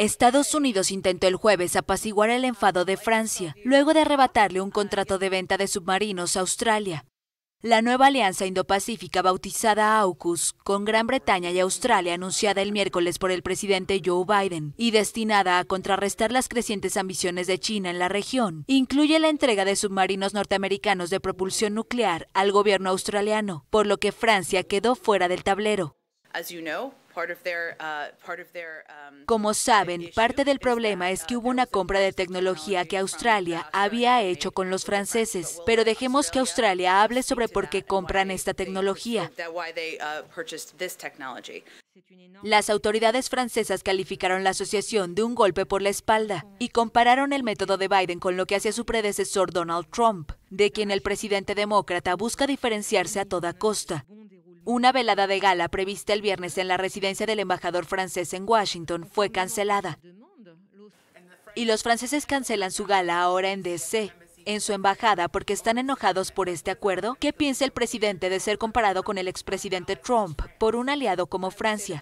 Estados Unidos intentó el jueves apaciguar el enfado de Francia, luego de arrebatarle un contrato de venta de submarinos a Australia. La nueva alianza indopacífica bautizada AUKUS con Gran Bretaña y Australia anunciada el miércoles por el presidente Joe Biden y destinada a contrarrestar las crecientes ambiciones de China en la región, incluye la entrega de submarinos norteamericanos de propulsión nuclear al gobierno australiano, por lo que Francia quedó fuera del tablero. Como saben, parte del problema es que uh, hubo una compra de tecnología que Australia uh, había hecho con los franceses, pero dejemos que Australia hable sobre por qué compran esta tecnología. Uh, Las autoridades francesas calificaron la asociación de un golpe por la espalda y compararon el método de Biden con lo que hacía su predecesor Donald Trump, de quien el presidente demócrata busca diferenciarse a toda costa. Una velada de gala prevista el viernes en la residencia del embajador francés en Washington fue cancelada. Y los franceses cancelan su gala ahora en DC, en su embajada porque están enojados por este acuerdo? ¿Qué piensa el presidente de ser comparado con el expresidente Trump por un aliado como Francia?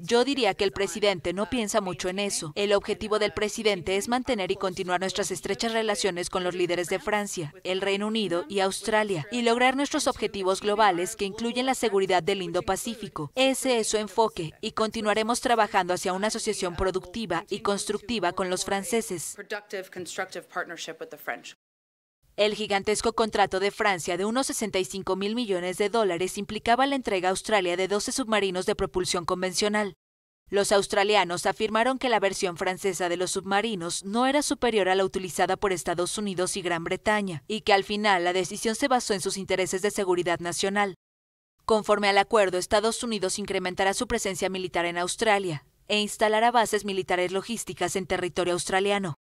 Yo diría que el presidente no piensa mucho en eso. El objetivo del presidente es mantener y continuar nuestras estrechas relaciones con los líderes de Francia, el Reino Unido y Australia, y lograr nuestros objetivos globales que incluyen la seguridad del Indo-Pacífico. Ese es su enfoque y continuaremos trabajando hacia una asociación productiva y constructiva con los franceses partnership with the French. El gigantesco contrato de Francia de unos 65 mil millones de dólares implicaba la entrega a Australia de 12 submarinos de propulsión convencional. Los australianos afirmaron que la versión francesa de los submarinos no era superior a la utilizada por Estados Unidos y Gran Bretaña, y que al final la decisión se basó en sus intereses de seguridad nacional. Conforme al acuerdo, Estados Unidos incrementará su presencia militar en Australia e instalará bases militares logísticas en territorio australiano.